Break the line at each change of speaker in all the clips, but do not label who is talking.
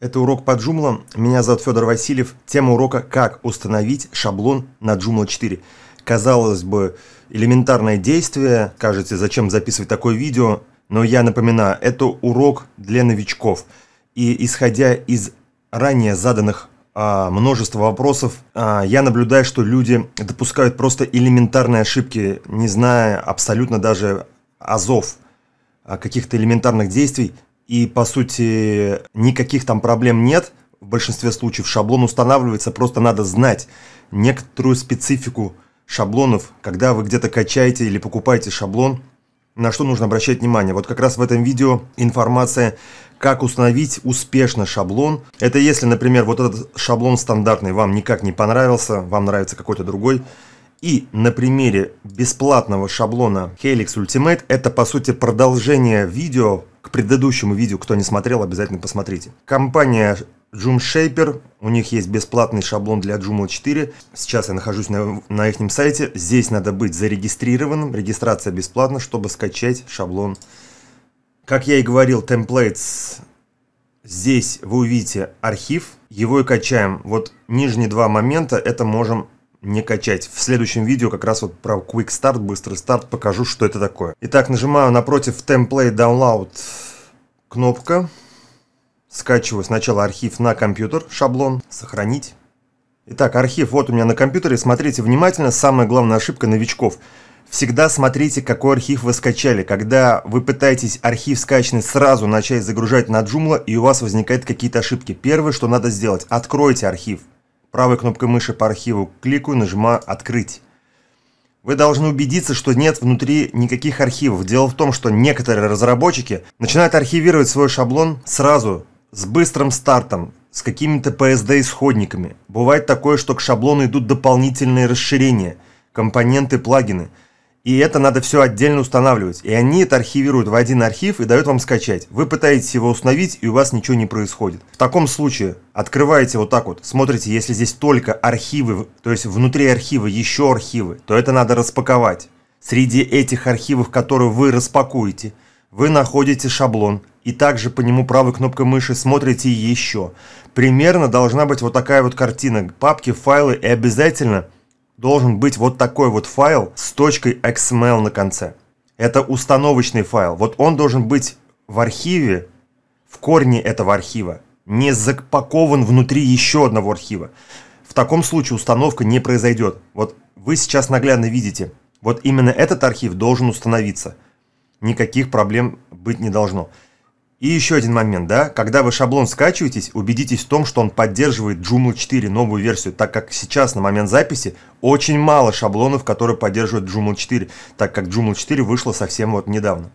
Это урок по Joomla. Меня зовут Федор Васильев. Тема урока «Как установить шаблон на Joomla 4». Казалось бы, элементарное действие. Кажется, зачем записывать такое видео? Но я напоминаю, это урок для новичков. И исходя из ранее заданных а, множество вопросов, а, я наблюдаю, что люди допускают просто элементарные ошибки, не зная абсолютно даже азов а, каких-то элементарных действий, и, по сути, никаких там проблем нет. В большинстве случаев шаблон устанавливается, просто надо знать некоторую специфику шаблонов, когда вы где-то качаете или покупаете шаблон, на что нужно обращать внимание. Вот как раз в этом видео информация, как установить успешно шаблон. Это если, например, вот этот шаблон стандартный вам никак не понравился, вам нравится какой-то другой, и на примере бесплатного шаблона Helix Ultimate это по сути продолжение видео к предыдущему видео, кто не смотрел, обязательно посмотрите. Компания Joom Shaper, у них есть бесплатный шаблон для Joomla 4. Сейчас я нахожусь на, на их сайте. Здесь надо быть зарегистрированным, регистрация бесплатна, чтобы скачать шаблон. Как я и говорил, templates Здесь вы увидите архив, его и качаем. Вот нижние два момента, это можем не качать. В следующем видео как раз вот про Quick Start, быстрый старт, покажу, что это такое. Итак, нажимаю напротив Template Download кнопка. Скачиваю сначала архив на компьютер, шаблон, сохранить. Итак, архив вот у меня на компьютере. Смотрите внимательно, самая главная ошибка новичков. Всегда смотрите, какой архив вы скачали. Когда вы пытаетесь архив скачанный сразу начать загружать на Joomla, и у вас возникают какие-то ошибки. Первое, что надо сделать, откройте архив правой кнопкой мыши по архиву кликаю, нажимаю «Открыть». Вы должны убедиться, что нет внутри никаких архивов. Дело в том, что некоторые разработчики начинают архивировать свой шаблон сразу, с быстрым стартом, с какими-то PSD-исходниками. Бывает такое, что к шаблону идут дополнительные расширения, компоненты, плагины – и это надо все отдельно устанавливать. И они это архивируют в один архив и дают вам скачать. Вы пытаетесь его установить, и у вас ничего не происходит. В таком случае открываете вот так вот, смотрите, если здесь только архивы, то есть внутри архива еще архивы, то это надо распаковать. Среди этих архивов, которые вы распакуете, вы находите шаблон и также по нему правой кнопкой мыши смотрите еще. Примерно должна быть вот такая вот картина. Папки, файлы и обязательно должен быть вот такой вот файл с точкой XML на конце. Это установочный файл. Вот он должен быть в архиве, в корне этого архива, не запакован внутри еще одного архива. В таком случае установка не произойдет. Вот вы сейчас наглядно видите, вот именно этот архив должен установиться. Никаких проблем быть не должно. И еще один момент, да, когда вы шаблон скачиваетесь, убедитесь в том, что он поддерживает Joomla 4 новую версию, так как сейчас на момент записи очень мало шаблонов, которые поддерживают Joomla 4, так как Joomla 4 вышла совсем вот недавно.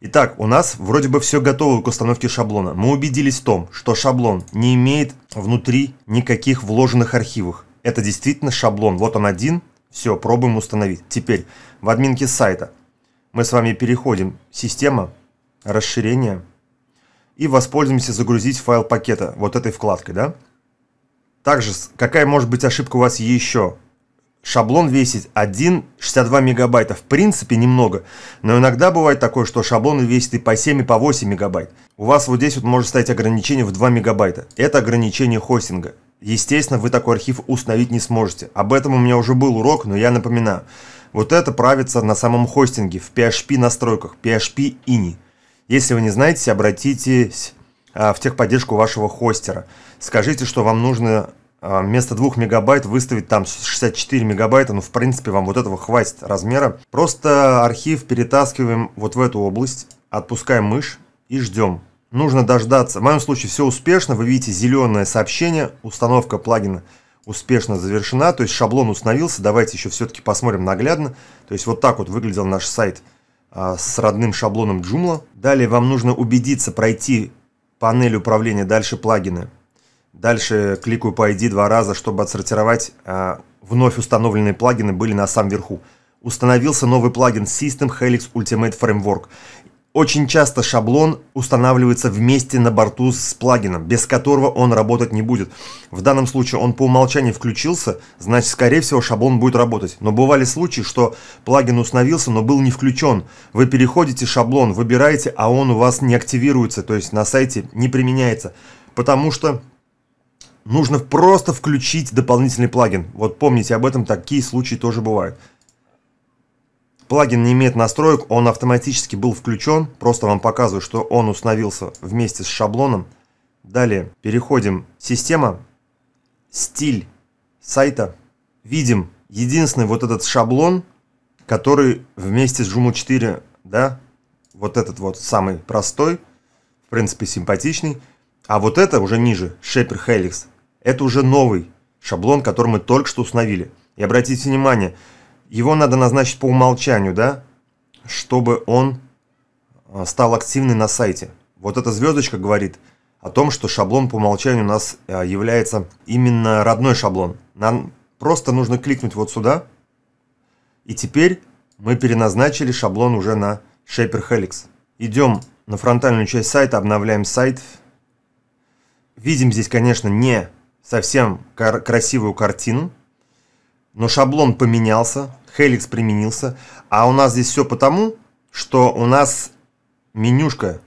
Итак, у нас вроде бы все готово к установке шаблона. Мы убедились в том, что шаблон не имеет внутри никаких вложенных архивов. Это действительно шаблон. Вот он один. Все, пробуем установить. Теперь в админке сайта мы с вами переходим. Система расширение. И воспользуемся загрузить файл пакета вот этой вкладкой, да? Также, какая может быть ошибка у вас еще? Шаблон весит 1,62 мегабайта. В принципе, немного. Но иногда бывает такое, что шаблон весит и по 7, и по 8 мегабайт. У вас вот здесь вот может стоять ограничение в 2 мегабайта. Это ограничение хостинга. Естественно, вы такой архив установить не сможете. Об этом у меня уже был урок, но я напоминаю. Вот это правится на самом хостинге, в PHP настройках, PHP ini. Если вы не знаете, обратитесь а, в техподдержку вашего хостера. Скажите, что вам нужно а, вместо 2 мегабайт выставить там 64 мегабайта, ну, в принципе, вам вот этого хватит размера. Просто архив перетаскиваем вот в эту область, отпускаем мышь и ждем. Нужно дождаться. В моем случае все успешно. Вы видите зеленое сообщение. Установка плагина успешно завершена. То есть шаблон установился. Давайте еще все-таки посмотрим наглядно. То есть вот так вот выглядел наш сайт. А, с родным шаблоном Joomla. Далее вам нужно убедиться пройти панель управления, дальше плагины. Дальше кликаю по ID два раза, чтобы отсортировать. А, вновь установленные плагины были на самом верху. Установился новый плагин System Helix Ultimate Framework. Очень часто шаблон устанавливается вместе на борту с плагином, без которого он работать не будет. В данном случае он по умолчанию включился, значит, скорее всего, шаблон будет работать. Но бывали случаи, что плагин установился, но был не включен. Вы переходите шаблон, выбираете, а он у вас не активируется, то есть на сайте не применяется. Потому что нужно просто включить дополнительный плагин. Вот помните об этом, такие случаи тоже бывают. Плагин не имеет настроек, он автоматически был включен. Просто вам показываю, что он установился вместе с шаблоном. Далее переходим «Система», «Стиль сайта». Видим единственный вот этот шаблон, который вместе с Joomla 4, да, вот этот вот самый простой, в принципе симпатичный. А вот это уже ниже, Shaper Helix, это уже новый шаблон, который мы только что установили. И обратите внимание – его надо назначить по умолчанию, да? Чтобы он а, стал активный на сайте. Вот эта звездочка говорит о том, что шаблон по умолчанию у нас а, является именно родной шаблон. Нам просто нужно кликнуть вот сюда. И теперь мы переназначили шаблон уже на Shaper Helix. Идем на фронтальную часть сайта, обновляем сайт. Видим здесь, конечно, не совсем кар красивую картину, но шаблон поменялся. Helix применился. А у нас здесь все потому, что у нас менюшка.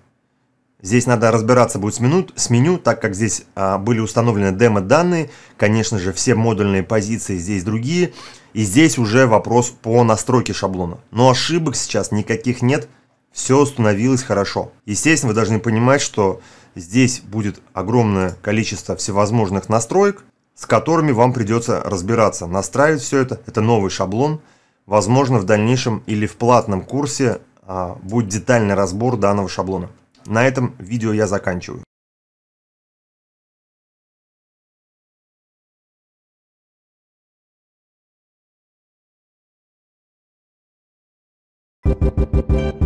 Здесь надо разбираться будет с меню, с меню так как здесь а, были установлены демо-данные. Конечно же, все модульные позиции здесь другие. И здесь уже вопрос по настройке шаблона. Но ошибок сейчас никаких нет. Все установилось хорошо. Естественно, вы должны понимать, что здесь будет огромное количество всевозможных настроек, с которыми вам придется разбираться. Настраивать все это. Это новый шаблон. Возможно, в дальнейшем или в платном курсе а, будет детальный разбор данного шаблона. На этом видео я заканчиваю. Thank you.